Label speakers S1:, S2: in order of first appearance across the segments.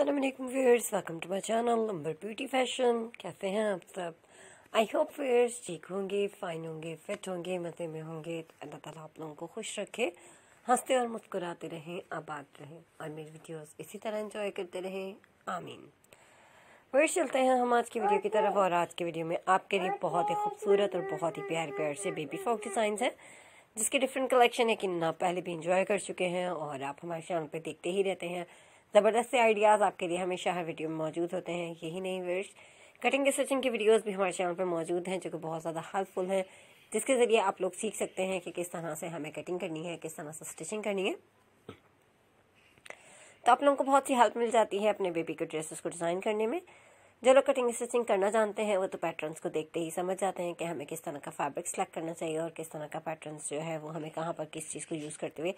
S1: Aslam viewers welcome to my channel number beauty fashion कैसे हैं आप सब आई होप व्यूअर्स ठीक होंगे फाइन होंगे फिट होंगे मज़े में होंगे अल्लाह ताला आप लोगों को खुश रखे हंसते और मुस्कुराते रहें आबाद रहें और मेरी वीडियोस इसी तरह इंजॉय करते रहें आमीन व्यूअर्स चलते हैं हम आज की वीडियो की तरफ और आज की वीडियो में आपके लिए बहुत ही खूबसूरत और बहुत ही प्यार प्यार से बेबी फॉक डिजाइन है जिसके डिफरेंट कलेक्शन है कि ना पहले भी इंजॉय कर चुके हैं और आप हमारे चैनल पर देखते ही रहते हैं ज़बरदस्त से आइडियाज़ आपके लिए हमेशा हर वीडियो में मौजूद होते हैं यही नहीं वर्ष कटिंग स्टिचिंग की वीडियोस भी हमारे चैनल पर मौजूद हैं जो कि बहुत ज़्यादा हेल्पफुल हैं जिसके ज़रिए आप लोग सीख सकते हैं कि किस तरह से हमें कटिंग करनी है किस तरह से स्टिचिंग करनी है तो आप लोगों को बहुत सी हेल्प मिल जाती है अपने बेबी के ड्रेसेस को डिज़ाइन करने में जो लोग कटिंग स्टिचिंग करना जानते हैं वो तो पैटर्न्स को देखते ही समझ जाते हैं कि हमें किस तरह का फैब्रिक सेलेक्ट करना चाहिए और किस तरह का पैटर्न्स जो है वो हमें कहाँ पर किस चीज़ को यूज़ करते हुए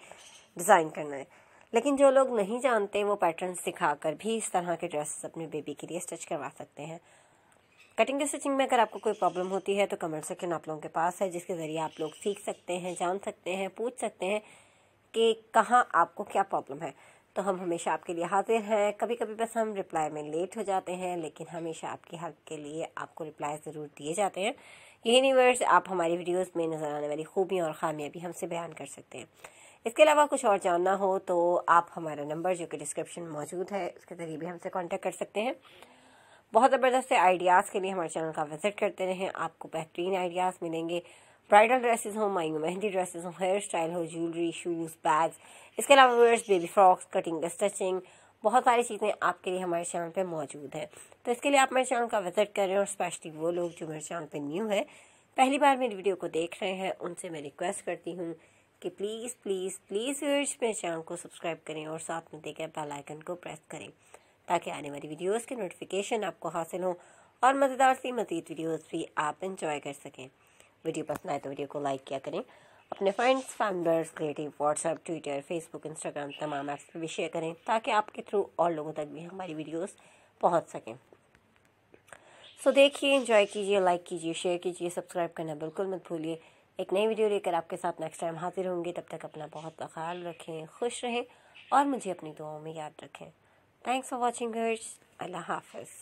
S1: डिज़ाइन करना है लेकिन जो लोग नहीं जानते वो पैटर्न सिखाकर भी इस तरह के ड्रेसेस अपने बेबी के लिए स्टिच करवा सकते हैं कटिंग या स्टिचिंग में अगर आपको कोई प्रॉब्लम होती है तो कमेंट सेक्शन आप लोगों के पास है जिसके ज़रिए आप लोग सीख सकते हैं जान सकते हैं पूछ सकते हैं कि कहाँ आपको क्या प्रॉब्लम है तो हम हमेशा आपके लिए हाजिर हैं कभी कभी बस हम रिप्लाई में लेट हो जाते हैं लेकिन हमेशा आपकी हेल्प के लिए आपको रिप्लाई ज़रूर दिए जाते हैं यही यूनिवर्स आप हमारी वीडियोस में नज़र आने वाली खूबियाँ और खामियाँ भी हमसे बयान कर सकते हैं इसके अलावा कुछ और जानना हो तो आप हमारा नंबर जो कि डिस्क्रिप्शन मौजूद है उसके ज़रिए भी हमसे कॉन्टेक्ट कर सकते हैं बहुत ज़बरदस्त आइडियाज़ के लिए हमारे चैनल का विजिट करते रहें आपको बेहतरीन आइडियाज़ मिलेंगे ब्राइडल ड्रेसेस हो माइंग मेहंदी ड्रेसेस हो हेयर स्टाइल हो ज्वेलरी शूज़ बैग्स इसके अलावा wears baby frocks cutting stitching बहुत सारी चीज़ें आपके लिए हमारे चैनल पे मौजूद हैं तो इसके लिए आप मेरे चैनल का विजिट करें और स्पेशली वो लोग जो मेरे चैनल पे न्यू है पहली बार मेरी वीडियो को देख रहे हैं उनसे मैं रिक्वेस्ट करती हूँ कि प्लीज़ प्लीज़ प्लीज़ व्यूअर्स मेरे चैनल को सब्सक्राइब करें और साथ में देकर बेल आइकन को प्रेस करें ताकि आने वाली वीडियोस के नोटिफिकेशन आपको हासिल हो और मज़ेदार सी मज़ीद वीडियोस भी आप इंजॉय कर सकें वीडियो पसंद आए तो वीडियो को लाइक किया करें अपने फ्रेंड्स फैमिलर्स relative WhatsApp Twitter Facebook Instagram तमाम ऐप्स पर भी शेयर करें ताकि आपके थ्रू और लोगों तक भी हमारी वीडियोस पहुंच सकें सो देखिए इंजॉय कीजिए लाइक कीजिए शेयर कीजिए सब्सक्राइब करना बिल्कुल मत भूलिए एक नई वीडियो लेकर आपके साथ नेक्स्ट टाइम हाजिर होंगे तब तक अपना बहुत ख्याल रखें खुश रहें और मुझे अपनी दुआओं में याद रखें थैंक्स फॉर वॉचिंग गर्स अल्लाह हाफिज़